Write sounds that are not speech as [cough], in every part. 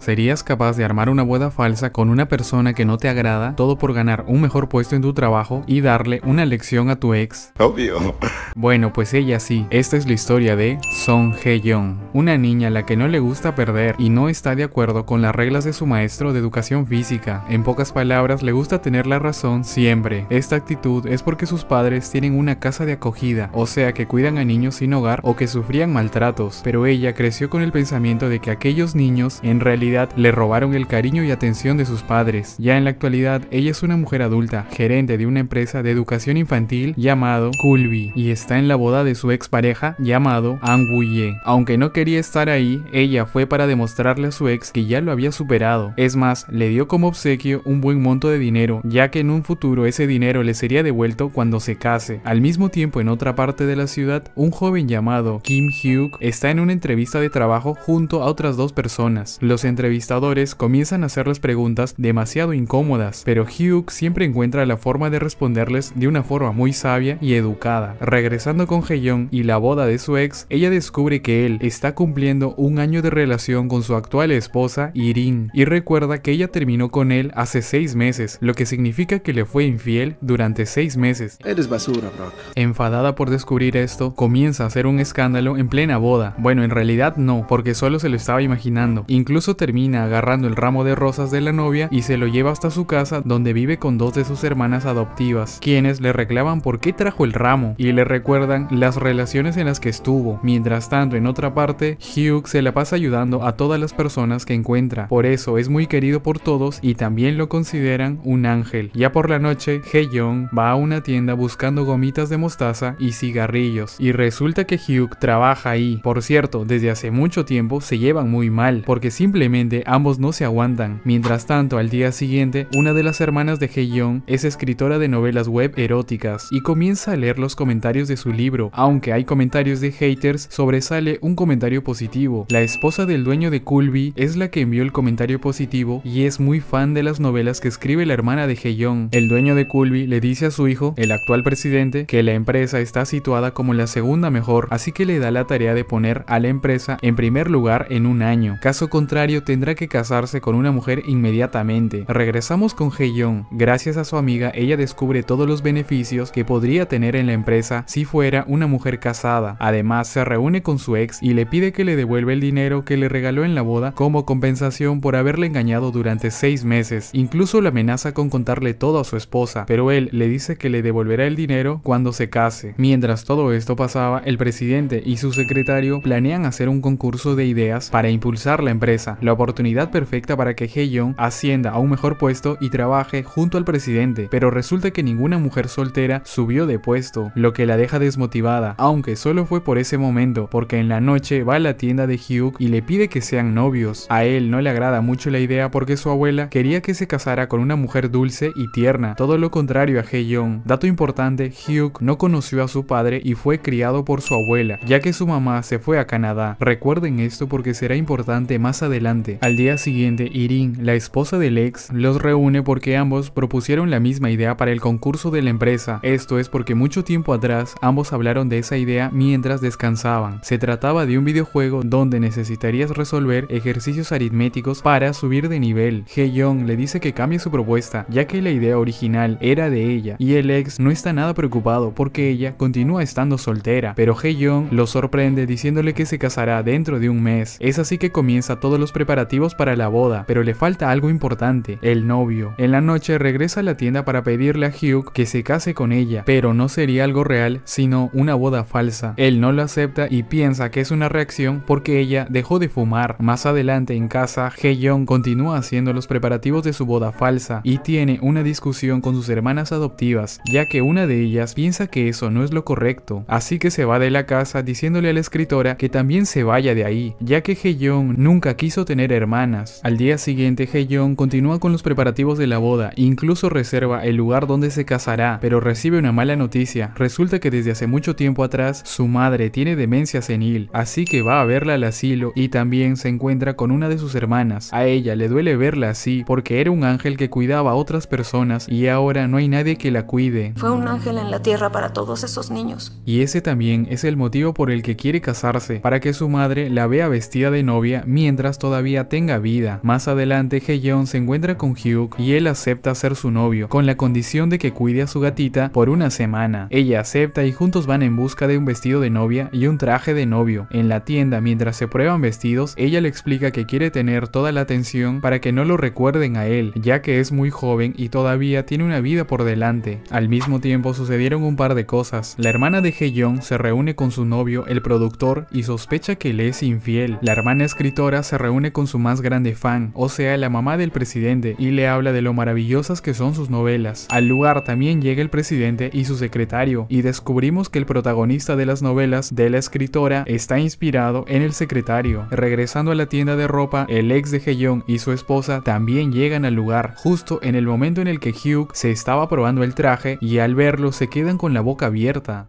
¿Serías capaz de armar una boda falsa con una persona que no te agrada, todo por ganar un mejor puesto en tu trabajo y darle una lección a tu ex? Obvio. Bueno, pues ella sí. Esta es la historia de Song hye Young, una niña a la que no le gusta perder y no está de acuerdo con las reglas de su maestro de educación física. En pocas palabras, le gusta tener la razón siempre. Esta actitud es porque sus padres tienen una casa de acogida, o sea que cuidan a niños sin hogar o que sufrían maltratos, pero ella creció con el pensamiento de que aquellos niños en realidad le robaron el cariño y atención de sus padres. Ya en la actualidad, ella es una mujer adulta, gerente de una empresa de educación infantil llamado Kulbi, y está en la boda de su expareja llamado Ang Aunque no quería estar ahí, ella fue para demostrarle a su ex que ya lo había superado. Es más, le dio como obsequio un buen monto de dinero, ya que en un futuro ese dinero le sería devuelto cuando se case. Al mismo tiempo, en otra parte de la ciudad, un joven llamado Kim Hyuk está en una entrevista de trabajo junto a otras dos personas. Los entrevistadores comienzan a hacerles preguntas demasiado incómodas, pero Hugh siempre encuentra la forma de responderles de una forma muy sabia y educada. Regresando con Heyong y la boda de su ex, ella descubre que él está cumpliendo un año de relación con su actual esposa Irin y recuerda que ella terminó con él hace seis meses, lo que significa que le fue infiel durante seis meses. Eres basura, Brock. Enfadada por descubrir esto, comienza a hacer un escándalo en plena boda. Bueno, en realidad no, porque solo se lo estaba imaginando. Incluso termina agarrando el ramo de rosas de la novia y se lo lleva hasta su casa donde vive con dos de sus hermanas adoptivas, quienes le reclaman por qué trajo el ramo y le recuerdan las relaciones en las que estuvo. Mientras tanto, en otra parte, Hugh se la pasa ayudando a todas las personas que encuentra, por eso es muy querido por todos y también lo consideran un ángel. Ya por la noche, Young va a una tienda buscando gomitas de mostaza y cigarrillos, y resulta que Hugh trabaja ahí. Por cierto, desde hace mucho tiempo se llevan muy mal, porque simplemente ambos no se aguantan. Mientras tanto, al día siguiente, una de las hermanas de Young es escritora de novelas web eróticas y comienza a leer los comentarios de su libro. Aunque hay comentarios de haters, sobresale un comentario positivo. La esposa del dueño de Kulby es la que envió el comentario positivo y es muy fan de las novelas que escribe la hermana de Young. El dueño de Kulby le dice a su hijo, el actual presidente, que la empresa está situada como la segunda mejor, así que le da la tarea de poner a la empresa en primer lugar en un año. Caso contrario, tendrá que casarse con una mujer inmediatamente. Regresamos con Heyeon. Gracias a su amiga, ella descubre todos los beneficios que podría tener en la empresa si fuera una mujer casada. Además, se reúne con su ex y le pide que le devuelva el dinero que le regaló en la boda como compensación por haberle engañado durante seis meses. Incluso le amenaza con contarle todo a su esposa, pero él le dice que le devolverá el dinero cuando se case. Mientras todo esto pasaba, el presidente y su secretario planean hacer un concurso de ideas para impulsar la empresa oportunidad perfecta para que Heyeon ascienda a un mejor puesto y trabaje junto al presidente, pero resulta que ninguna mujer soltera subió de puesto, lo que la deja desmotivada, aunque solo fue por ese momento, porque en la noche va a la tienda de Hugh y le pide que sean novios. A él no le agrada mucho la idea porque su abuela quería que se casara con una mujer dulce y tierna, todo lo contrario a Heyeon. Dato importante, Hugh no conoció a su padre y fue criado por su abuela, ya que su mamá se fue a Canadá. Recuerden esto porque será importante más adelante al día siguiente, Irin, la esposa del ex, los reúne porque ambos propusieron la misma idea para el concurso de la empresa. Esto es porque mucho tiempo atrás ambos hablaron de esa idea mientras descansaban. Se trataba de un videojuego donde necesitarías resolver ejercicios aritméticos para subir de nivel. Young le dice que cambie su propuesta, ya que la idea original era de ella, y el ex no está nada preocupado porque ella continúa estando soltera, pero Young lo sorprende diciéndole que se casará dentro de un mes. Es así que comienza todos los preparativos preparativos para la boda, pero le falta algo importante, el novio. En la noche regresa a la tienda para pedirle a Hugh que se case con ella, pero no sería algo real, sino una boda falsa. Él no lo acepta y piensa que es una reacción porque ella dejó de fumar. Más adelante en casa, Hye-young continúa haciendo los preparativos de su boda falsa y tiene una discusión con sus hermanas adoptivas, ya que una de ellas piensa que eso no es lo correcto, así que se va de la casa diciéndole a la escritora que también se vaya de ahí, ya que Hye-young nunca quiso tener hermanas. Al día siguiente, Heyong continúa con los preparativos de la boda, incluso reserva el lugar donde se casará, pero recibe una mala noticia. Resulta que desde hace mucho tiempo atrás, su madre tiene demencia senil, así que va a verla al asilo y también se encuentra con una de sus hermanas. A ella le duele verla así porque era un ángel que cuidaba a otras personas y ahora no hay nadie que la cuide. Fue un ángel en la tierra para todos esos niños. Y ese también es el motivo por el que quiere casarse, para que su madre la vea vestida de novia mientras todavía tenga vida. Más adelante, Heyeon se encuentra con Hyuk y él acepta ser su novio, con la condición de que cuide a su gatita por una semana. Ella acepta y juntos van en busca de un vestido de novia y un traje de novio. En la tienda, mientras se prueban vestidos, ella le explica que quiere tener toda la atención para que no lo recuerden a él, ya que es muy joven y todavía tiene una vida por delante. Al mismo tiempo sucedieron un par de cosas. La hermana de Heyeon se reúne con su novio, el productor, y sospecha que le es infiel. La hermana escritora se reúne con con su más grande fan, o sea la mamá del presidente, y le habla de lo maravillosas que son sus novelas. Al lugar también llega el presidente y su secretario, y descubrimos que el protagonista de las novelas de la escritora está inspirado en el secretario. Regresando a la tienda de ropa, el ex de Heyon y su esposa también llegan al lugar, justo en el momento en el que Hugh se estaba probando el traje y al verlo se quedan con la boca abierta.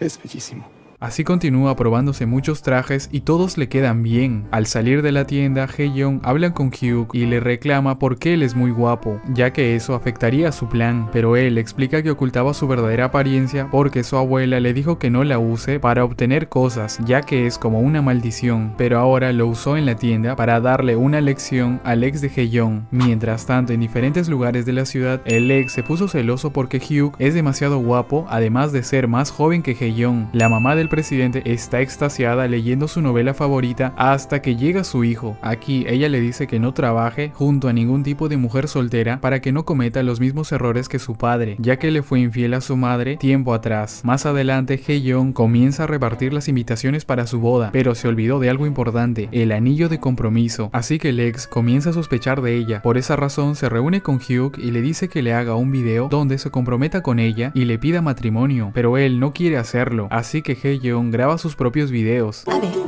Es bellísimo. Así continúa probándose muchos trajes y todos le quedan bien. Al salir de la tienda, Hye-young habla con Hyuk y le reclama por qué él es muy guapo, ya que eso afectaría su plan, pero él explica que ocultaba su verdadera apariencia porque su abuela le dijo que no la use para obtener cosas, ya que es como una maldición, pero ahora lo usó en la tienda para darle una lección al ex de Hye-young. Mientras tanto, en diferentes lugares de la ciudad, el ex se puso celoso porque Hyuk es demasiado guapo, además de ser más joven que Hye-young. La mamá del presidente está extasiada leyendo su novela favorita hasta que llega su hijo. Aquí ella le dice que no trabaje junto a ningún tipo de mujer soltera para que no cometa los mismos errores que su padre, ya que le fue infiel a su madre tiempo atrás. Más adelante, Hye-young comienza a repartir las invitaciones para su boda, pero se olvidó de algo importante, el anillo de compromiso. Así que Lex comienza a sospechar de ella. Por esa razón se reúne con Hugh y le dice que le haga un video donde se comprometa con ella y le pida matrimonio, pero él no quiere hacerlo, así que Hye-young graba sus propios videos. A ver, te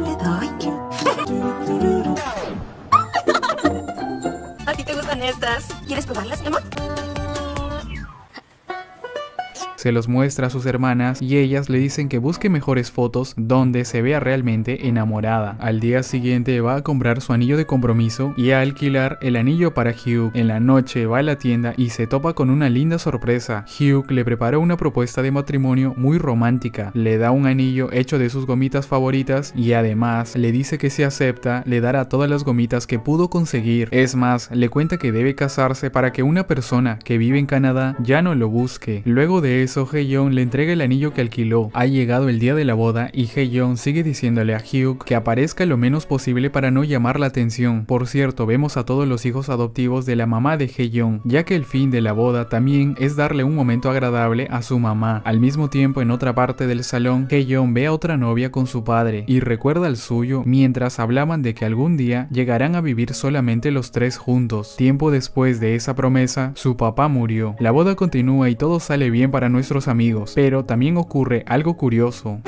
doy. ¿A ti te gustan estas? ¿Quieres probarlas, mi amor? Se los muestra a sus hermanas y ellas le dicen que busque mejores fotos donde se vea realmente enamorada. Al día siguiente va a comprar su anillo de compromiso y a alquilar el anillo para Hugh. En la noche va a la tienda y se topa con una linda sorpresa. Hugh le prepara una propuesta de matrimonio muy romántica. Le da un anillo hecho de sus gomitas favoritas y además le dice que si acepta le dará todas las gomitas que pudo conseguir. Es más, le cuenta que debe casarse para que una persona que vive en Canadá ya no lo busque. Luego de eso ge le entrega el anillo que alquiló. Ha llegado el día de la boda y young sigue diciéndole a Hyuk que aparezca lo menos posible para no llamar la atención. Por cierto, vemos a todos los hijos adoptivos de la mamá de young ya que el fin de la boda también es darle un momento agradable a su mamá. Al mismo tiempo, en otra parte del salón, young ve a otra novia con su padre y recuerda al suyo mientras hablaban de que algún día llegarán a vivir solamente los tres juntos. Tiempo después de esa promesa, su papá murió. La boda continúa y todo sale bien para nuestro nuestros amigos, pero también ocurre algo curioso.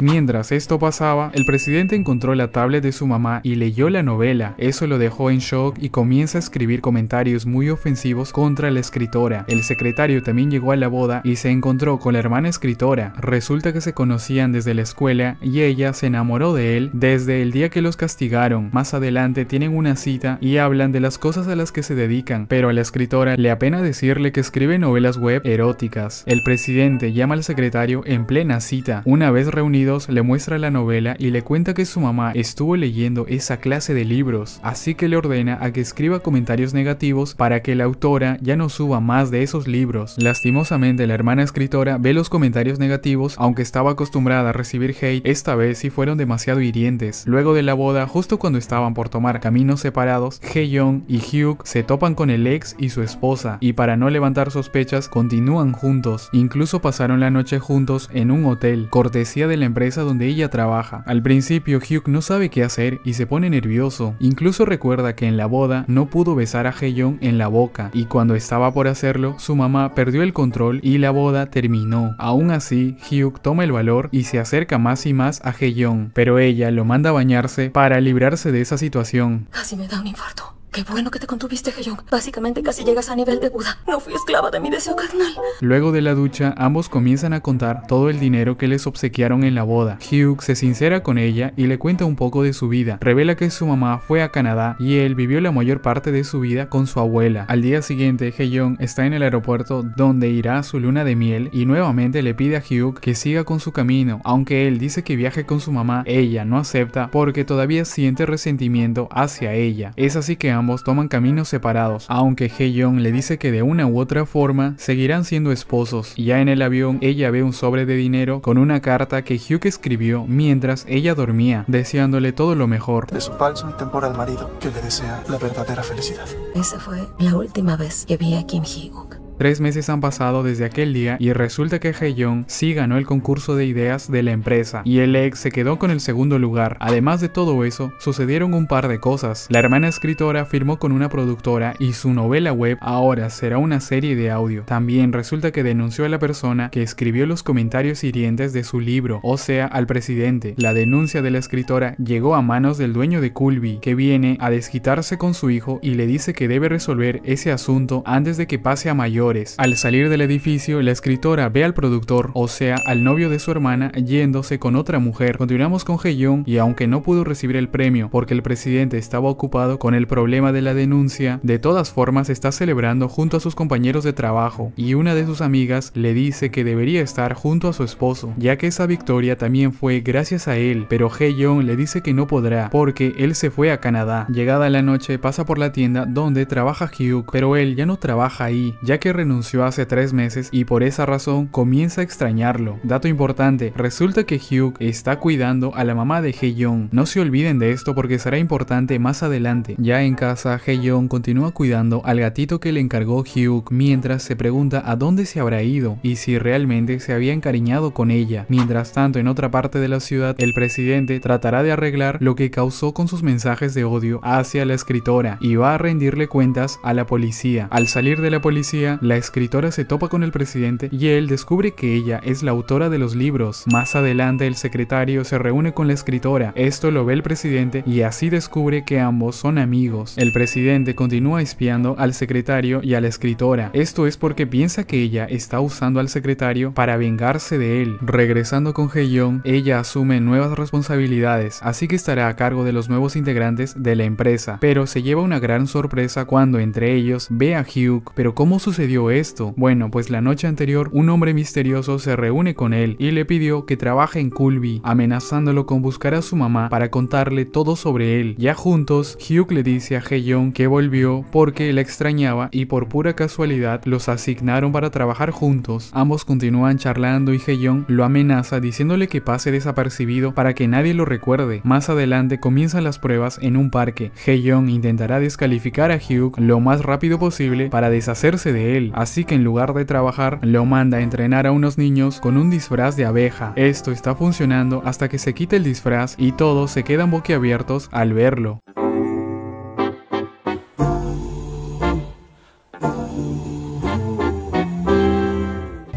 Mientras esto pasaba, el presidente encontró la tablet de su mamá y leyó la novela. Eso lo dejó en shock y comienza a escribir comentarios muy ofensivos contra la escritora. El secretario también llegó a la boda y se encontró con la hermana escritora. Resulta que se conocían desde la escuela y ella se enamoró de él desde el día que los castigaron. Más adelante tienen una cita y hablan de las cosas a las que se dedican, pero a la escritora le apena decirle que escribe novelas web eróticas. El presidente llama al secretario en plena cita. Una vez reunido le muestra la novela y le cuenta que su mamá estuvo leyendo esa clase de libros, así que le ordena a que escriba comentarios negativos para que la autora ya no suba más de esos libros. Lastimosamente la hermana escritora ve los comentarios negativos, aunque estaba acostumbrada a recibir hate, esta vez sí fueron demasiado hirientes. Luego de la boda, justo cuando estaban por tomar caminos separados, Heyong y Hyuk se topan con el ex y su esposa, y para no levantar sospechas continúan juntos, incluso pasaron la noche juntos en un hotel, cortesía de la empresa donde ella trabaja. Al principio Hugh no sabe qué hacer y se pone nervioso. Incluso recuerda que en la boda no pudo besar a Heyong en la boca y cuando estaba por hacerlo, su mamá perdió el control y la boda terminó. Aún así, Hugh toma el valor y se acerca más y más a Heyong, pero ella lo manda a bañarse para librarse de esa situación. Casi me da un infarto. Qué bueno que te contuviste, Hye-young. Básicamente casi llegas a nivel de Buda. No fui esclava de mi deseo carnal. Luego de la ducha, ambos comienzan a contar todo el dinero que les obsequiaron en la boda. Hugh se sincera con ella y le cuenta un poco de su vida. Revela que su mamá fue a Canadá y él vivió la mayor parte de su vida con su abuela. Al día siguiente, Hye-young está en el aeropuerto donde irá a su luna de miel y nuevamente le pide a Hugh que siga con su camino, aunque él dice que viaje con su mamá, ella no acepta porque todavía siente resentimiento hacia ella. Es así que ambos ambos toman caminos separados, aunque Hye-young le dice que de una u otra forma seguirán siendo esposos. Ya en el avión, ella ve un sobre de dinero con una carta que Hugh escribió mientras ella dormía, deseándole todo lo mejor. De su falso y temporal marido, que le desea la verdadera felicidad. Esa fue la última vez que vi a Kim Hyuk. Tres meses han pasado desde aquel día y resulta que young sí ganó el concurso de ideas de la empresa y el ex se quedó con el segundo lugar. Además de todo eso, sucedieron un par de cosas. La hermana escritora firmó con una productora y su novela web ahora será una serie de audio. También resulta que denunció a la persona que escribió los comentarios hirientes de su libro, o sea, al presidente. La denuncia de la escritora llegó a manos del dueño de Culby, que viene a desquitarse con su hijo y le dice que debe resolver ese asunto antes de que pase a mayor al salir del edificio, la escritora ve al productor, o sea, al novio de su hermana, yéndose con otra mujer. Continuamos con Young, y aunque no pudo recibir el premio porque el presidente estaba ocupado con el problema de la denuncia, de todas formas está celebrando junto a sus compañeros de trabajo y una de sus amigas le dice que debería estar junto a su esposo, ya que esa victoria también fue gracias a él, pero Young le dice que no podrá porque él se fue a Canadá. Llegada la noche pasa por la tienda donde trabaja Hyuk, pero él ya no trabaja ahí, ya que renunció hace tres meses y por esa razón comienza a extrañarlo. Dato importante, resulta que Hugh está cuidando a la mamá de Hye-young. No se olviden de esto porque será importante más adelante. Ya en casa, Hye-young continúa cuidando al gatito que le encargó Hugh mientras se pregunta a dónde se habrá ido y si realmente se había encariñado con ella. Mientras tanto, en otra parte de la ciudad, el presidente tratará de arreglar lo que causó con sus mensajes de odio hacia la escritora y va a rendirle cuentas a la policía. Al salir de la policía, la escritora se topa con el presidente y él descubre que ella es la autora de los libros. Más adelante el secretario se reúne con la escritora, esto lo ve el presidente y así descubre que ambos son amigos. El presidente continúa espiando al secretario y a la escritora, esto es porque piensa que ella está usando al secretario para vengarse de él. Regresando con Heyon, ella asume nuevas responsabilidades, así que estará a cargo de los nuevos integrantes de la empresa, pero se lleva una gran sorpresa cuando entre ellos ve a Hugh, pero cómo sucedió esto? Bueno, pues la noche anterior un hombre misterioso se reúne con él y le pidió que trabaje en Culby, amenazándolo con buscar a su mamá para contarle todo sobre él. Ya juntos, Hugh le dice a Heyong que volvió porque la extrañaba y por pura casualidad los asignaron para trabajar juntos. Ambos continúan charlando y Heyong lo amenaza diciéndole que pase desapercibido para que nadie lo recuerde. Más adelante comienzan las pruebas en un parque. Heyong intentará descalificar a Hugh lo más rápido posible para deshacerse de él así que en lugar de trabajar, lo manda a entrenar a unos niños con un disfraz de abeja. Esto está funcionando hasta que se quita el disfraz y todos se quedan boquiabiertos al verlo.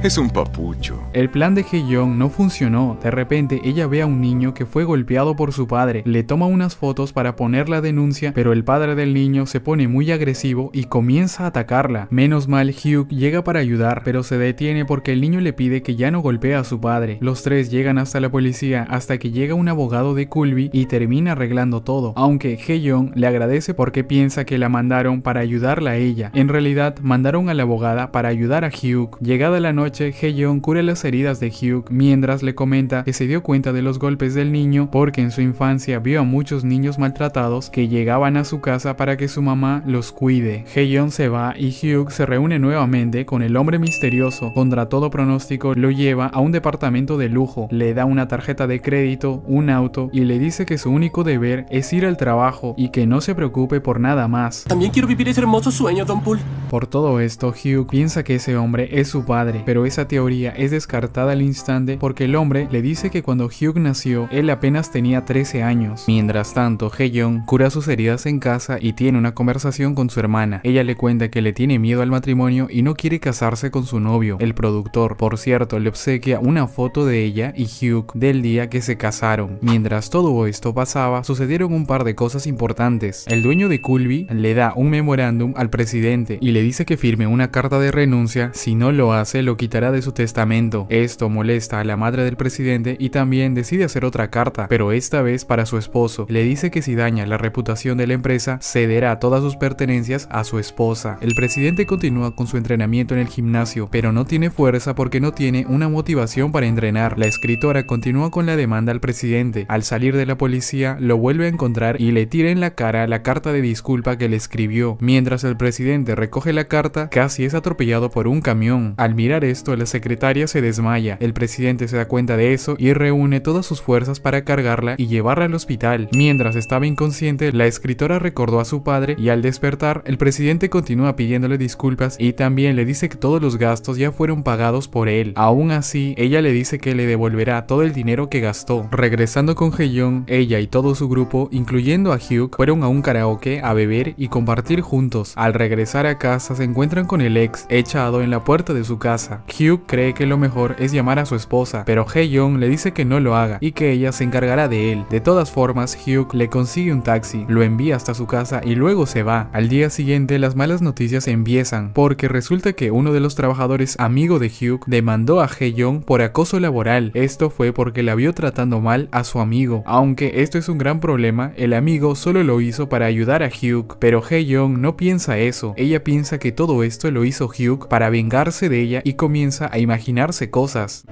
Es un papucho. El plan de Hye-young no funcionó. De repente, ella ve a un niño que fue golpeado por su padre. Le toma unas fotos para poner la denuncia, pero el padre del niño se pone muy agresivo y comienza a atacarla. Menos mal, Hugh llega para ayudar, pero se detiene porque el niño le pide que ya no golpee a su padre. Los tres llegan hasta la policía hasta que llega un abogado de Kulby y termina arreglando todo, aunque Hye-young le agradece porque piensa que la mandaron para ayudarla a ella. En realidad, mandaron a la abogada para ayudar a Hugh. Llegada la noche, noche, Heyeon cura las heridas de Hugh mientras le comenta que se dio cuenta de los golpes del niño porque en su infancia vio a muchos niños maltratados que llegaban a su casa para que su mamá los cuide. Heyeon se va y Hugh se reúne nuevamente con el hombre misterioso. Contra todo pronóstico lo lleva a un departamento de lujo, le da una tarjeta de crédito, un auto y le dice que su único deber es ir al trabajo y que no se preocupe por nada más. También quiero vivir ese hermoso sueño, Don Por todo esto, Hugh piensa que ese hombre es su padre, pero esa teoría es descartada al instante porque el hombre le dice que cuando Hugh nació, él apenas tenía 13 años. Mientras tanto, Hye-young cura sus heridas en casa y tiene una conversación con su hermana. Ella le cuenta que le tiene miedo al matrimonio y no quiere casarse con su novio, el productor. Por cierto, le obsequia una foto de ella y Hugh del día que se casaron. Mientras todo esto pasaba, sucedieron un par de cosas importantes. El dueño de Culby le da un memorándum al presidente y le dice que firme una carta de renuncia si no lo hace lo quita de su testamento. Esto molesta a la madre del presidente y también decide hacer otra carta, pero esta vez para su esposo. Le dice que si daña la reputación de la empresa, cederá todas sus pertenencias a su esposa. El presidente continúa con su entrenamiento en el gimnasio, pero no tiene fuerza porque no tiene una motivación para entrenar. La escritora continúa con la demanda al presidente. Al salir de la policía, lo vuelve a encontrar y le tira en la cara la carta de disculpa que le escribió. Mientras el presidente recoge la carta, casi es atropellado por un camión. Al mirar la secretaria se desmaya. El presidente se da cuenta de eso y reúne todas sus fuerzas para cargarla y llevarla al hospital. Mientras estaba inconsciente, la escritora recordó a su padre y al despertar, el presidente continúa pidiéndole disculpas y también le dice que todos los gastos ya fueron pagados por él. Aún así, ella le dice que le devolverá todo el dinero que gastó. Regresando con Heyeon, ella y todo su grupo, incluyendo a Hugh, fueron a un karaoke a beber y compartir juntos. Al regresar a casa se encuentran con el ex echado en la puerta de su casa. Hugh cree que lo mejor es llamar a su esposa, pero Hye-young le dice que no lo haga y que ella se encargará de él. De todas formas, Hugh le consigue un taxi, lo envía hasta su casa y luego se va. Al día siguiente las malas noticias empiezan, porque resulta que uno de los trabajadores amigo de Hugh demandó a Hye-young por acoso laboral. Esto fue porque la vio tratando mal a su amigo. Aunque esto es un gran problema, el amigo solo lo hizo para ayudar a Hugh, pero Hye-young no piensa eso. Ella piensa que todo esto lo hizo Hugh para vengarse de ella y comienza comienza a imaginarse cosas.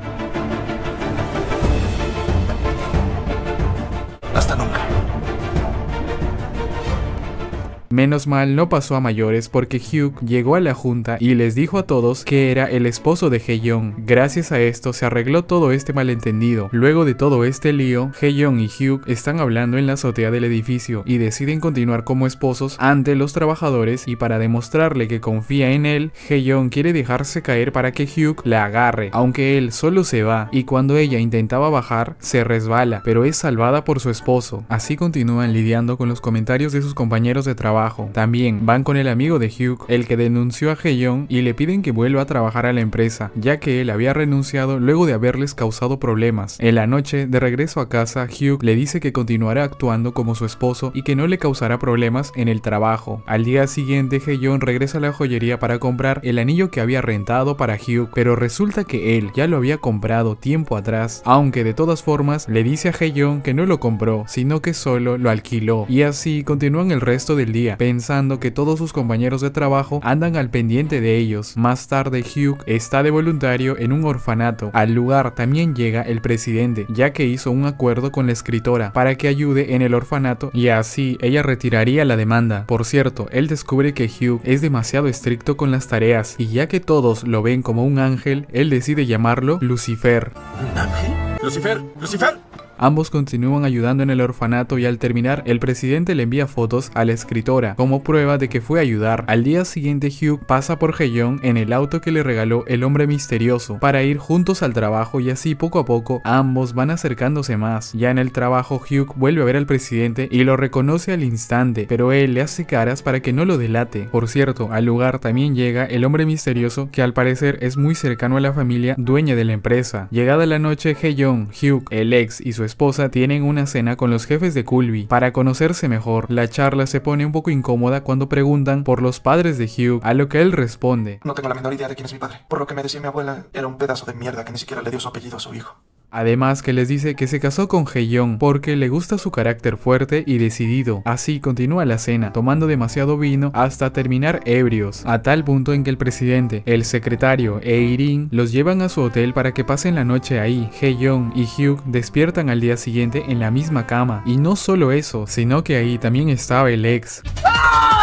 Menos mal no pasó a mayores porque Hugh llegó a la junta y les dijo a todos que era el esposo de Hye-young. Gracias a esto se arregló todo este malentendido. Luego de todo este lío, Hye-young y Hugh están hablando en la azotea del edificio y deciden continuar como esposos ante los trabajadores y para demostrarle que confía en él, Hye-young quiere dejarse caer para que Hugh la agarre, aunque él solo se va y cuando ella intentaba bajar, se resbala, pero es salvada por su esposo. Así continúan lidiando con los comentarios de sus compañeros de trabajo también van con el amigo de Hugh, el que denunció a Heyong y le piden que vuelva a trabajar a la empresa, ya que él había renunciado luego de haberles causado problemas. En la noche, de regreso a casa, Hugh le dice que continuará actuando como su esposo y que no le causará problemas en el trabajo. Al día siguiente, Heyong regresa a la joyería para comprar el anillo que había rentado para Hugh, pero resulta que él ya lo había comprado tiempo atrás, aunque de todas formas le dice a Heyong que no lo compró, sino que solo lo alquiló, y así continúan el resto del día pensando que todos sus compañeros de trabajo andan al pendiente de ellos. Más tarde, Hugh está de voluntario en un orfanato. Al lugar también llega el presidente, ya que hizo un acuerdo con la escritora para que ayude en el orfanato y así ella retiraría la demanda. Por cierto, él descubre que Hugh es demasiado estricto con las tareas y ya que todos lo ven como un ángel, él decide llamarlo Lucifer. ¿Un ángel? Lucifer, Lucifer, Ambos continúan ayudando en el orfanato y al terminar, el presidente le envía fotos a la escritora como prueba de que fue a ayudar. Al día siguiente, Hugh pasa por Heyong en el auto que le regaló el hombre misterioso para ir juntos al trabajo y así poco a poco ambos van acercándose más. Ya en el trabajo, Hugh vuelve a ver al presidente y lo reconoce al instante, pero él le hace caras para que no lo delate. Por cierto, al lugar también llega el hombre misterioso que al parecer es muy cercano a la familia dueña de la empresa. Llegada la noche, Heyong, Hugh, el ex y su esposa tienen una cena con los jefes de Culby para conocerse mejor. La charla se pone un poco incómoda cuando preguntan por los padres de Hugh, a lo que él responde. No tengo la menor idea de quién es mi padre, por lo que me decía mi abuela, era un pedazo de mierda que ni siquiera le dio su apellido a su hijo. Además que les dice que se casó con Heyon porque le gusta su carácter fuerte y decidido. Así continúa la cena, tomando demasiado vino hasta terminar ebrios, a tal punto en que el presidente, el secretario e Irin los llevan a su hotel para que pasen la noche ahí. Heyon y Hugh despiertan al día siguiente en la misma cama. Y no solo eso, sino que ahí también estaba el ex. ¡Ah!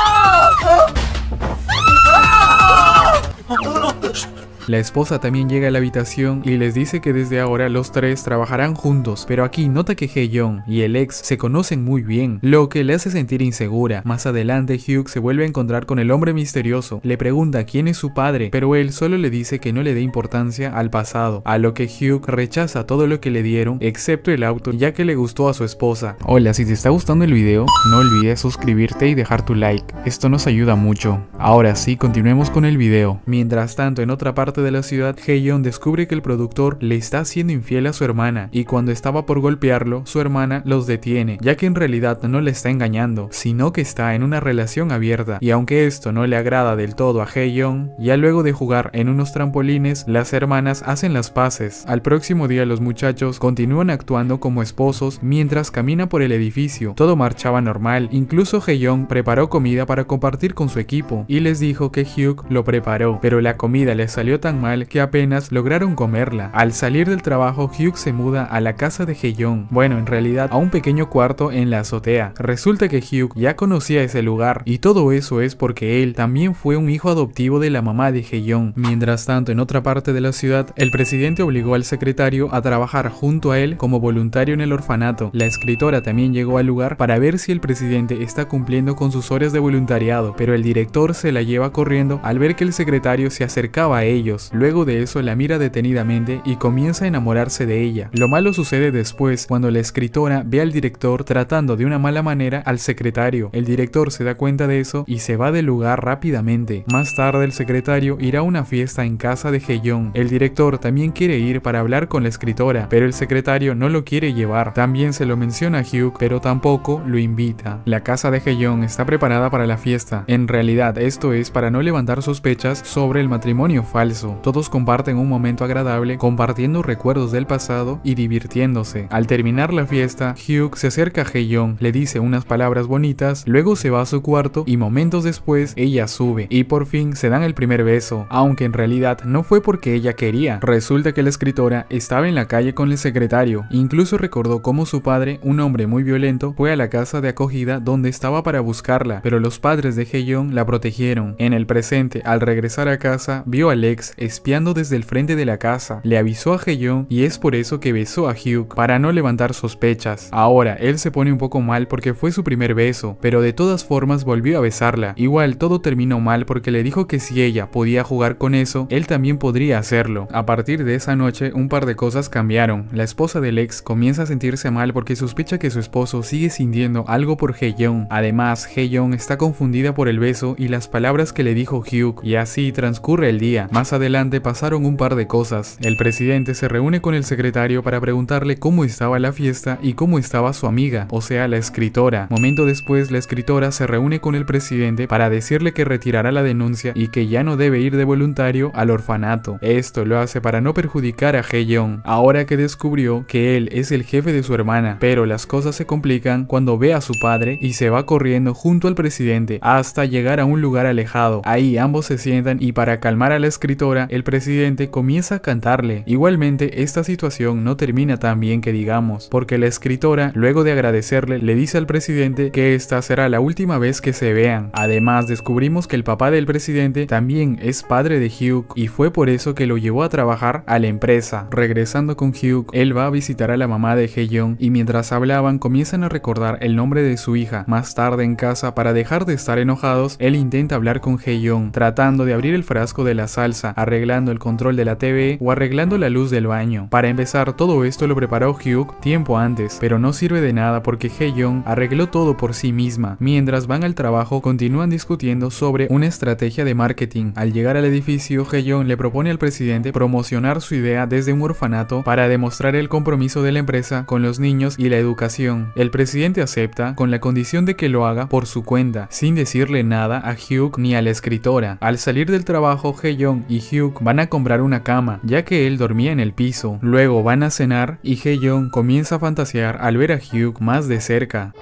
La esposa también llega a la habitación y les dice que desde ahora los tres trabajarán juntos, pero aquí nota que Young y el ex se conocen muy bien, lo que le hace sentir insegura. Más adelante Hugh se vuelve a encontrar con el hombre misterioso, le pregunta quién es su padre, pero él solo le dice que no le dé importancia al pasado, a lo que Hugh rechaza todo lo que le dieron, excepto el auto, ya que le gustó a su esposa. Hola, si te está gustando el video, no olvides suscribirte y dejar tu like, esto nos ayuda mucho. Ahora sí, continuemos con el video. Mientras tanto, en otra parte de la ciudad, Heion descubre que el productor le está haciendo infiel a su hermana y cuando estaba por golpearlo, su hermana los detiene, ya que en realidad no le está engañando, sino que está en una relación abierta y aunque esto no le agrada del todo a Heion, ya luego de jugar en unos trampolines, las hermanas hacen las paces. Al próximo día los muchachos continúan actuando como esposos mientras camina por el edificio. Todo marchaba normal, incluso Heion preparó comida para compartir con su equipo y les dijo que Hugh lo preparó, pero la comida le salió tan mal que apenas lograron comerla. Al salir del trabajo, Hugh se muda a la casa de Heyon, bueno, en realidad a un pequeño cuarto en la azotea. Resulta que Hugh ya conocía ese lugar, y todo eso es porque él también fue un hijo adoptivo de la mamá de Heyon. Mientras tanto, en otra parte de la ciudad, el presidente obligó al secretario a trabajar junto a él como voluntario en el orfanato. La escritora también llegó al lugar para ver si el presidente está cumpliendo con sus horas de voluntariado, pero el director se la lleva corriendo al ver que el secretario se acercaba a ellos Luego de eso la mira detenidamente y comienza a enamorarse de ella. Lo malo sucede después cuando la escritora ve al director tratando de una mala manera al secretario. El director se da cuenta de eso y se va del lugar rápidamente. Más tarde el secretario irá a una fiesta en casa de Young. El director también quiere ir para hablar con la escritora, pero el secretario no lo quiere llevar. También se lo menciona a Hugh, pero tampoco lo invita. La casa de Young está preparada para la fiesta. En realidad esto es para no levantar sospechas sobre el matrimonio falso. Todos comparten un momento agradable, compartiendo recuerdos del pasado y divirtiéndose. Al terminar la fiesta, Hugh se acerca a Hye-young, le dice unas palabras bonitas, luego se va a su cuarto y momentos después ella sube y por fin se dan el primer beso, aunque en realidad no fue porque ella quería. Resulta que la escritora estaba en la calle con el secretario, incluso recordó cómo su padre, un hombre muy violento, fue a la casa de acogida donde estaba para buscarla, pero los padres de Hye-young la protegieron. En el presente, al regresar a casa, vio a Alex espiando desde el frente de la casa, le avisó a He-Young y es por eso que besó a Hugh para no levantar sospechas. Ahora, él se pone un poco mal porque fue su primer beso, pero de todas formas volvió a besarla. Igual, todo terminó mal porque le dijo que si ella podía jugar con eso, él también podría hacerlo. A partir de esa noche, un par de cosas cambiaron. La esposa del ex comienza a sentirse mal porque sospecha que su esposo sigue sintiendo algo por He-Young. Además, He-Young está confundida por el beso y las palabras que le dijo Hugh y así transcurre el día. Más adelante pasaron un par de cosas. El presidente se reúne con el secretario para preguntarle cómo estaba la fiesta y cómo estaba su amiga, o sea, la escritora. Momento después, la escritora se reúne con el presidente para decirle que retirará la denuncia y que ya no debe ir de voluntario al orfanato. Esto lo hace para no perjudicar a Young, ahora que descubrió que él es el jefe de su hermana, pero las cosas se complican cuando ve a su padre y se va corriendo junto al presidente hasta llegar a un lugar alejado. Ahí ambos se sientan y para calmar a la escritora el presidente comienza a cantarle. Igualmente, esta situación no termina tan bien que digamos, porque la escritora, luego de agradecerle, le dice al presidente que esta será la última vez que se vean. Además, descubrimos que el papá del presidente también es padre de Hugh y fue por eso que lo llevó a trabajar a la empresa. Regresando con Hugh, él va a visitar a la mamá de He-Young, y mientras hablaban comienzan a recordar el nombre de su hija. Más tarde en casa, para dejar de estar enojados, él intenta hablar con He-Young, tratando de abrir el frasco de la salsa arreglando el control de la TV o arreglando la luz del baño. Para empezar, todo esto lo preparó Hugh tiempo antes, pero no sirve de nada porque Hye-young arregló todo por sí misma. Mientras van al trabajo, continúan discutiendo sobre una estrategia de marketing. Al llegar al edificio, Hye-young le propone al presidente promocionar su idea desde un orfanato para demostrar el compromiso de la empresa con los niños y la educación. El presidente acepta con la condición de que lo haga por su cuenta, sin decirle nada a Hugh ni a la escritora. Al salir del trabajo, Hye-young y Hugh van a comprar una cama, ya que él dormía en el piso. Luego van a cenar y Hye-young comienza a fantasear al ver a Hugh más de cerca.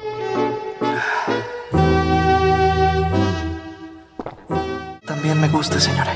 También me gusta, señora.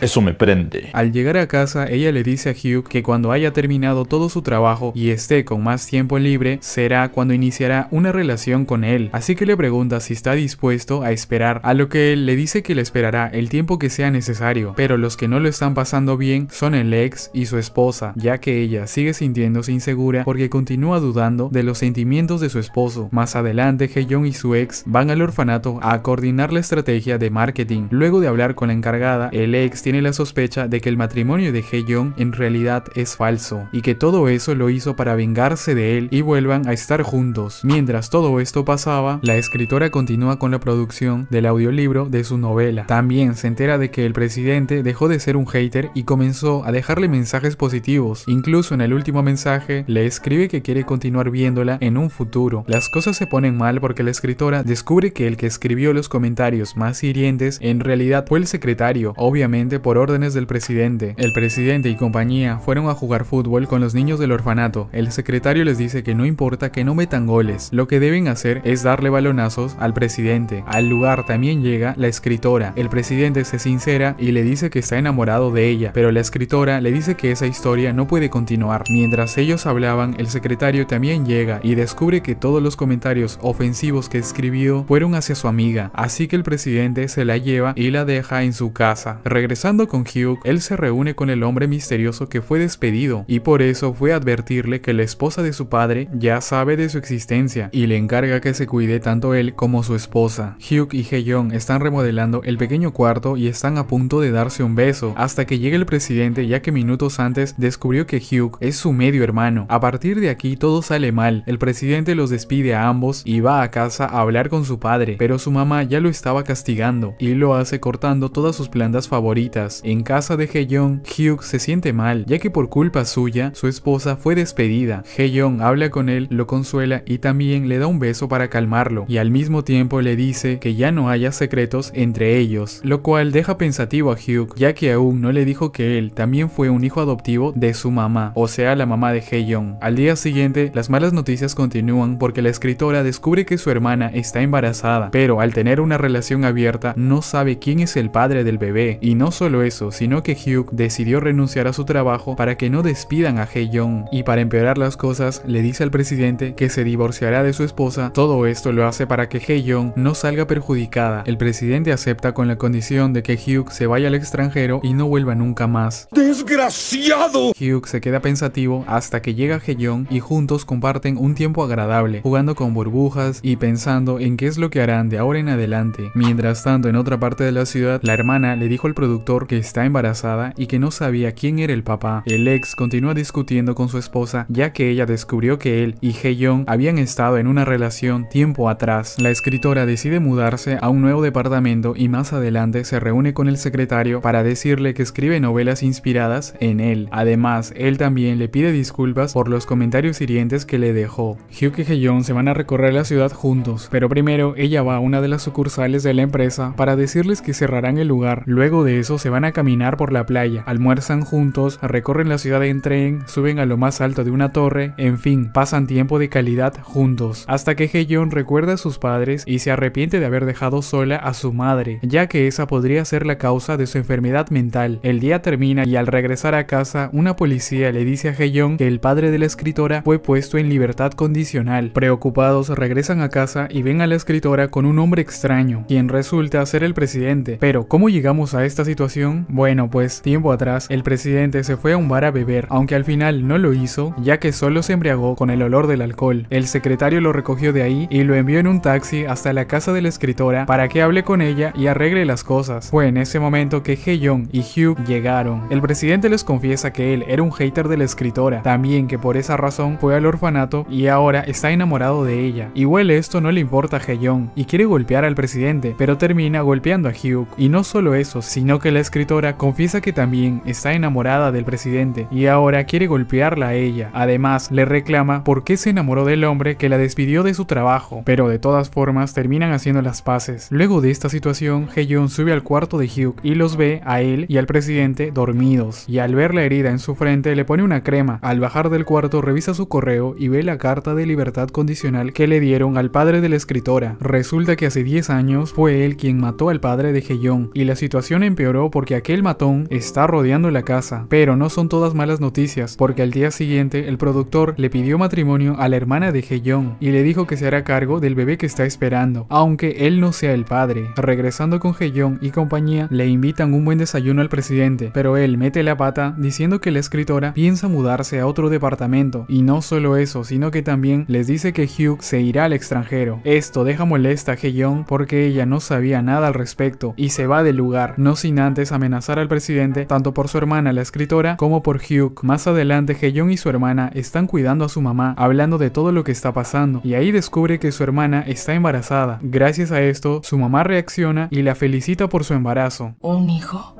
Eso me prende. Al llegar a casa, ella le dice a Hugh que cuando haya terminado todo su trabajo y esté con más tiempo libre, será cuando iniciará una relación con él. Así que le pregunta si está dispuesto a esperar, a lo que él le dice que le esperará el tiempo que sea necesario, pero los que no lo están pasando bien son el ex y su esposa, ya que ella sigue sintiéndose insegura porque continúa dudando de los sentimientos de su esposo. Más adelante, Heyong y su ex van al orfanato a coordinar la estrategia de marketing. Luego de hablar con la encargada, el ex tiene la sospecha de que el matrimonio de Young en realidad es falso y que todo eso lo hizo para vengarse de él y vuelvan a estar juntos. Mientras todo esto pasaba, la escritora continúa con la producción del audiolibro de su novela. También se entera de que el presidente dejó de ser un hater y comenzó a dejarle mensajes positivos. Incluso en el último mensaje le escribe que quiere continuar viéndola en un futuro. Las cosas se ponen mal porque la escritora descubre que el que escribió los comentarios más hirientes en realidad fue el secretario, obviamente por órdenes del presidente. El presidente y compañía fueron a jugar fútbol con los niños del orfanato. El secretario les dice que no importa que no metan goles, lo que deben hacer es darle balonazos al presidente. Al lugar también llega la escritora. El presidente se sincera y le dice que está enamorado de ella, pero la escritora le dice que esa historia no puede continuar. Mientras ellos hablaban, el secretario también llega y descubre que todos los comentarios ofensivos que escribió fueron hacia su amiga, así que el presidente se la lleva y la deja en su casa. Regresando con Hugh, él se reúne con el hombre misterioso que fue despedido y por eso fue a advertirle que la esposa de su padre ya sabe de su existencia y le encarga que se cuide tanto él como su esposa. Hugh y Heyong están remodelando el pequeño cuarto y están a punto de darse un beso hasta que llega el presidente ya que minutos antes descubrió que Hugh es su medio hermano. A partir de aquí todo sale mal, el presidente los despide a ambos y va a casa a hablar con su padre, pero su mamá ya lo estaba castigando y lo hace cortando todas sus plantas favoritas en casa de He-Young, Hugh se siente mal, ya que por culpa suya, su esposa fue despedida. He-Young habla con él, lo consuela y también le da un beso para calmarlo, y al mismo tiempo le dice que ya no haya secretos entre ellos, lo cual deja pensativo a Hugh, ya que aún no le dijo que él también fue un hijo adoptivo de su mamá, o sea la mamá de He-Young. Al día siguiente, las malas noticias continúan porque la escritora descubre que su hermana está embarazada, pero al tener una relación abierta no sabe quién es el padre del bebé, y no solo eso, sino que Hugh decidió renunciar a su trabajo para que no despidan a he young y para empeorar las cosas le dice al presidente que se divorciará de su esposa. Todo esto lo hace para que he young no salga perjudicada. El presidente acepta con la condición de que Hugh se vaya al extranjero y no vuelva nunca más. ¡Desgraciado! Hugh se queda pensativo hasta que llega hye young y juntos comparten un tiempo agradable, jugando con burbujas y pensando en qué es lo que harán de ahora en adelante. Mientras tanto, en otra parte de la ciudad, la hermana le dijo al productor que está embarazada y que no sabía quién era el papá. El ex continúa discutiendo con su esposa ya que ella descubrió que él y Hye-young habían estado en una relación tiempo atrás. La escritora decide mudarse a un nuevo departamento y más adelante se reúne con el secretario para decirle que escribe novelas inspiradas en él. Además, él también le pide disculpas por los comentarios hirientes que le dejó. Hyuk y Hye-young se van a recorrer la ciudad juntos, pero primero ella va a una de las sucursales de la empresa para decirles que cerrarán el lugar. Luego de eso se van a caminar por la playa, almuerzan juntos, recorren la ciudad en tren, suben a lo más alto de una torre, en fin, pasan tiempo de calidad juntos, hasta que Heyon recuerda a sus padres y se arrepiente de haber dejado sola a su madre, ya que esa podría ser la causa de su enfermedad mental. El día termina y al regresar a casa, una policía le dice a Heyon que el padre de la escritora fue puesto en libertad condicional. Preocupados regresan a casa y ven a la escritora con un hombre extraño, quien resulta ser el presidente. Pero, ¿cómo llegamos a esta situación? Bueno, pues tiempo atrás el presidente se fue a un bar a beber, aunque al final no lo hizo, ya que solo se embriagó con el olor del alcohol. El secretario lo recogió de ahí y lo envió en un taxi hasta la casa de la escritora para que hable con ella y arregle las cosas. Fue en ese momento que Heyong y Hugh llegaron. El presidente les confiesa que él era un hater de la escritora, también que por esa razón fue al orfanato y ahora está enamorado de ella. Igual esto no le importa a Heyong y quiere golpear al presidente, pero termina golpeando a Hugh. Y no solo eso, sino que le la escritora confiesa que también está enamorada del presidente y ahora quiere golpearla a ella. Además, le reclama por qué se enamoró del hombre que la despidió de su trabajo, pero de todas formas terminan haciendo las paces. Luego de esta situación, Heyun sube al cuarto de Hugh y los ve a él y al presidente dormidos, y al ver la herida en su frente le pone una crema. Al bajar del cuarto revisa su correo y ve la carta de libertad condicional que le dieron al padre de la escritora. Resulta que hace 10 años fue él quien mató al padre de Heyun y la situación empeoró porque aquel matón está rodeando la casa. Pero no son todas malas noticias, porque al día siguiente el productor le pidió matrimonio a la hermana de Heyong y le dijo que se hará cargo del bebé que está esperando, aunque él no sea el padre. Regresando con Heyong y compañía, le invitan un buen desayuno al presidente, pero él mete la pata diciendo que la escritora piensa mudarse a otro departamento, y no solo eso, sino que también les dice que Hugh se irá al extranjero. Esto deja molesta a porque ella no sabía nada al respecto y se va del lugar, no sin antes amenazar al presidente tanto por su hermana la escritora como por Hugh. Más adelante, Hye-young y su hermana están cuidando a su mamá, hablando de todo lo que está pasando, y ahí descubre que su hermana está embarazada. Gracias a esto, su mamá reacciona y la felicita por su embarazo. ¿Un hijo?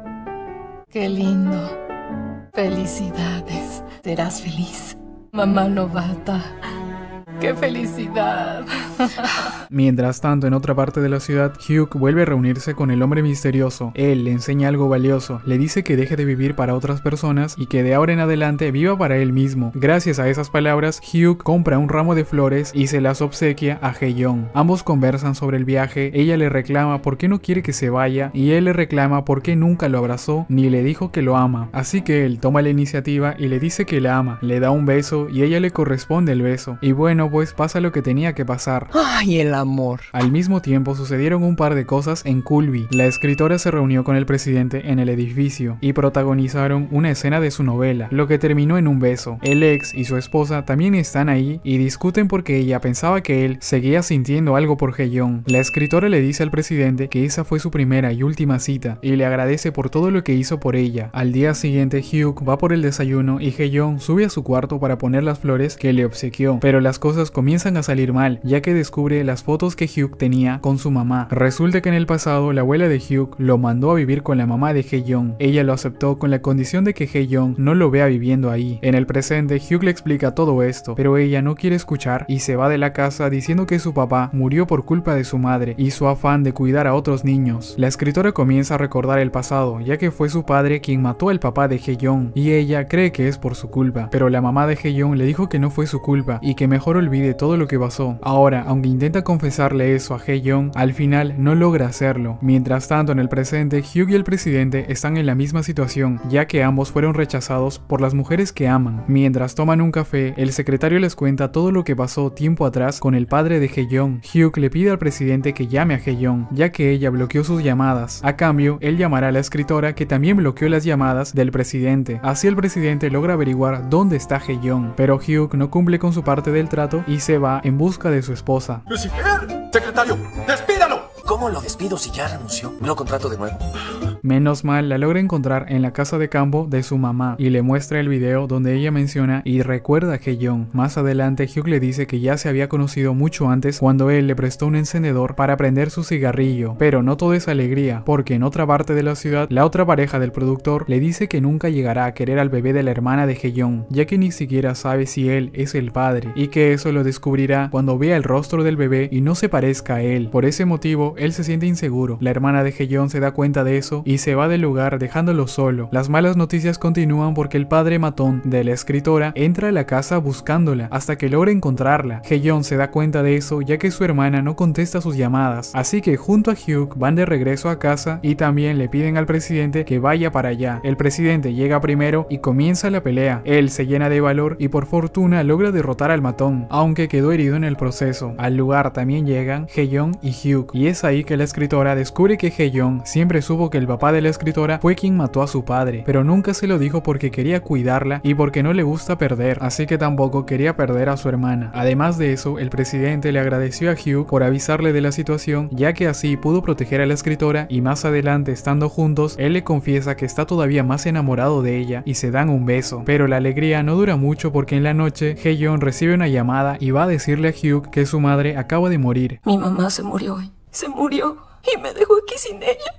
¡Qué lindo! ¡Felicidades! Serás feliz. Mamá novata. ¡Qué felicidad! [laughs] Mientras tanto, en otra parte de la ciudad, Hugh vuelve a reunirse con el hombre misterioso. Él le enseña algo valioso, le dice que deje de vivir para otras personas y que de ahora en adelante viva para él mismo. Gracias a esas palabras, Hugh compra un ramo de flores y se las obsequia a Heyong. Ambos conversan sobre el viaje, ella le reclama por qué no quiere que se vaya y él le reclama por qué nunca lo abrazó ni le dijo que lo ama. Así que él toma la iniciativa y le dice que la ama, le da un beso y ella le corresponde el beso. Y bueno, pues pasa lo que tenía que pasar. ¡Ay, el amor! Al mismo tiempo sucedieron un par de cosas en Culby. La escritora se reunió con el presidente en el edificio y protagonizaron una escena de su novela, lo que terminó en un beso. El ex y su esposa también están ahí y discuten porque ella pensaba que él seguía sintiendo algo por Heyon. La escritora le dice al presidente que esa fue su primera y última cita y le agradece por todo lo que hizo por ella. Al día siguiente, Hugh va por el desayuno y Heyon sube a su cuarto para poner las flores que le obsequió, pero las cosas comienzan a salir mal, ya que descubre las fotos que Hugh tenía con su mamá. Resulta que en el pasado la abuela de Hugh lo mandó a vivir con la mamá de Hye-young. Ella lo aceptó con la condición de que Hye-young no lo vea viviendo ahí. En el presente, Hugh le explica todo esto, pero ella no quiere escuchar y se va de la casa diciendo que su papá murió por culpa de su madre y su afán de cuidar a otros niños. La escritora comienza a recordar el pasado, ya que fue su padre quien mató al papá de Hye-young y ella cree que es por su culpa, pero la mamá de Hye-young le dijo que no fue su culpa y que mejor olvidó olvide todo lo que pasó. Ahora, aunque intenta confesarle eso a Hye-young, al final no logra hacerlo. Mientras tanto, en el presente, Hugh y el presidente están en la misma situación, ya que ambos fueron rechazados por las mujeres que aman. Mientras toman un café, el secretario les cuenta todo lo que pasó tiempo atrás con el padre de Hye-young. Hugh le pide al presidente que llame a Hye-young, ya que ella bloqueó sus llamadas. A cambio, él llamará a la escritora que también bloqueó las llamadas del presidente. Así el presidente logra averiguar dónde está Hye-young, pero Hugh no cumple con su parte del trato y se va en busca de su esposa. Lucifer, secretario, despide. ¿Cómo lo despido si ya renunció? Lo contrato de nuevo. Menos mal, la logra encontrar en la casa de campo de su mamá y le muestra el video donde ella menciona y recuerda a John. Más adelante, Hugh le dice que ya se había conocido mucho antes cuando él le prestó un encendedor para prender su cigarrillo. Pero no todo es alegría, porque en otra parte de la ciudad, la otra pareja del productor le dice que nunca llegará a querer al bebé de la hermana de John, ya que ni siquiera sabe si él es el padre y que eso lo descubrirá cuando vea el rostro del bebé y no se parezca a él. Por ese motivo, él se siente inseguro. La hermana de Heyon se da cuenta de eso y se va del lugar dejándolo solo. Las malas noticias continúan porque el padre matón de la escritora entra a la casa buscándola hasta que logra encontrarla. Heyon se da cuenta de eso ya que su hermana no contesta sus llamadas, así que junto a Hugh van de regreso a casa y también le piden al presidente que vaya para allá. El presidente llega primero y comienza la pelea. Él se llena de valor y por fortuna logra derrotar al matón, aunque quedó herido en el proceso. Al lugar también llegan Heyon y Hugh y es ahí que la escritora descubre que Heyong siempre supo que el papá de la escritora fue quien mató a su padre, pero nunca se lo dijo porque quería cuidarla y porque no le gusta perder, así que tampoco quería perder a su hermana. Además de eso, el presidente le agradeció a Hugh por avisarle de la situación, ya que así pudo proteger a la escritora y más adelante estando juntos, él le confiesa que está todavía más enamorado de ella y se dan un beso. Pero la alegría no dura mucho porque en la noche, Heyong recibe una llamada y va a decirle a Hugh que su madre acaba de morir. Mi mamá se murió hoy. Se murió y me dejó aquí sin ella.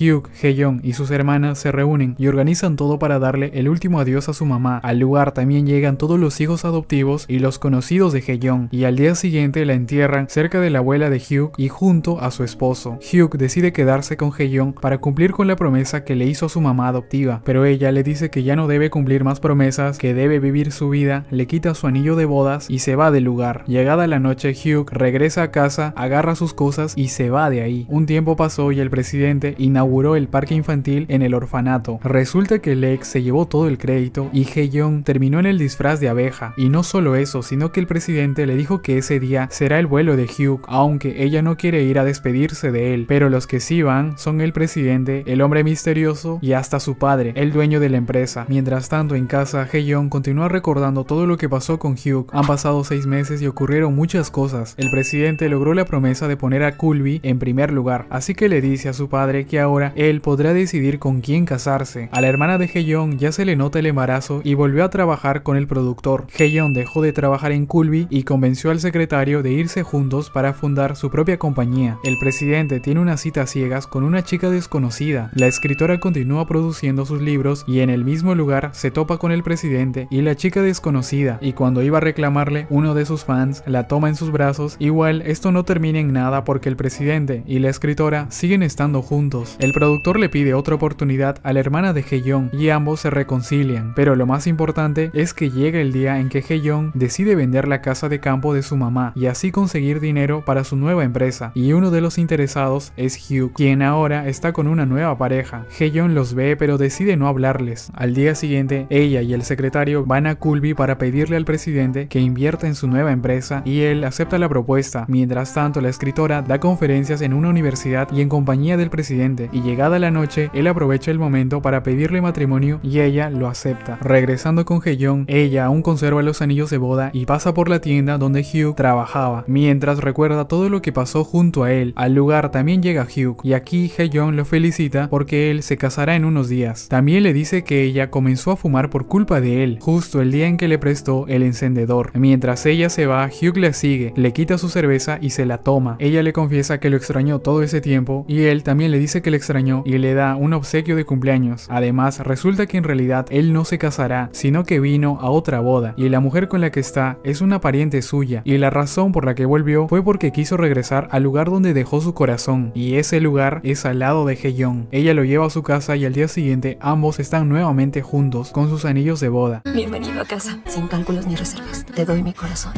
Hugh, young y sus hermanas se reúnen y organizan todo para darle el último adiós a su mamá. Al lugar también llegan todos los hijos adoptivos y los conocidos de Hye-young, y al día siguiente la entierran cerca de la abuela de Hugh y junto a su esposo. Hugh decide quedarse con Heyong para cumplir con la promesa que le hizo a su mamá adoptiva, pero ella le dice que ya no debe cumplir más promesas, que debe vivir su vida, le quita su anillo de bodas y se va del lugar. Llegada la noche, Hugh regresa a casa, agarra sus cosas y se va de ahí. Un tiempo pasó y el presidente inaugura el parque infantil en el orfanato. Resulta que Lex se llevó todo el crédito y Hye-young terminó en el disfraz de abeja. Y no solo eso, sino que el presidente le dijo que ese día será el vuelo de Hugh, aunque ella no quiere ir a despedirse de él. Pero los que sí van son el presidente, el hombre misterioso y hasta su padre, el dueño de la empresa. Mientras tanto, en casa, Hye-young continúa recordando todo lo que pasó con Hugh. Han pasado seis meses y ocurrieron muchas cosas. El presidente logró la promesa de poner a Culby en primer lugar, así que le dice a su padre que ahora él podrá decidir con quién casarse. A la hermana de Heyeon ya se le nota el embarazo y volvió a trabajar con el productor. Heyeon dejó de trabajar en Kulby y convenció al secretario de irse juntos para fundar su propia compañía. El presidente tiene una cita ciegas con una chica desconocida. La escritora continúa produciendo sus libros y en el mismo lugar se topa con el presidente y la chica desconocida y cuando iba a reclamarle uno de sus fans la toma en sus brazos. Igual esto no termina en nada porque el presidente y la escritora siguen estando juntos. El productor le pide otra oportunidad a la hermana de He-Young y ambos se reconcilian, pero lo más importante es que llega el día en que He-Young decide vender la casa de campo de su mamá y así conseguir dinero para su nueva empresa, y uno de los interesados es Hugh, quien ahora está con una nueva pareja. He-Young los ve pero decide no hablarles. Al día siguiente, ella y el secretario van a Kulbi para pedirle al presidente que invierta en su nueva empresa y él acepta la propuesta. Mientras tanto, la escritora da conferencias en una universidad y en compañía del presidente y llegada la noche, él aprovecha el momento para pedirle matrimonio y ella lo acepta. Regresando con Heyeon, ella aún conserva los anillos de boda y pasa por la tienda donde Hugh trabajaba, mientras recuerda todo lo que pasó junto a él. Al lugar también llega Hugh y aquí Heyeon lo felicita porque él se casará en unos días. También le dice que ella comenzó a fumar por culpa de él, justo el día en que le prestó el encendedor. Mientras ella se va, Hugh le sigue, le quita su cerveza y se la toma. Ella le confiesa que lo extrañó todo ese tiempo y él también le dice que le extrañó y le da un obsequio de cumpleaños. Además, resulta que en realidad él no se casará, sino que vino a otra boda, y la mujer con la que está es una pariente suya, y la razón por la que volvió fue porque quiso regresar al lugar donde dejó su corazón, y ese lugar es al lado de Heyong. Ella lo lleva a su casa y al día siguiente ambos están nuevamente juntos con sus anillos de boda. Bienvenido a casa, sin cálculos ni reservas. Te doy mi corazón.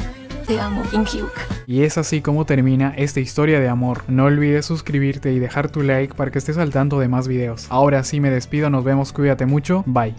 Te amo, Y es así como termina esta historia de amor. No olvides suscribirte y dejar tu like para que estés al tanto de más videos. Ahora sí me despido, nos vemos, cuídate mucho, bye.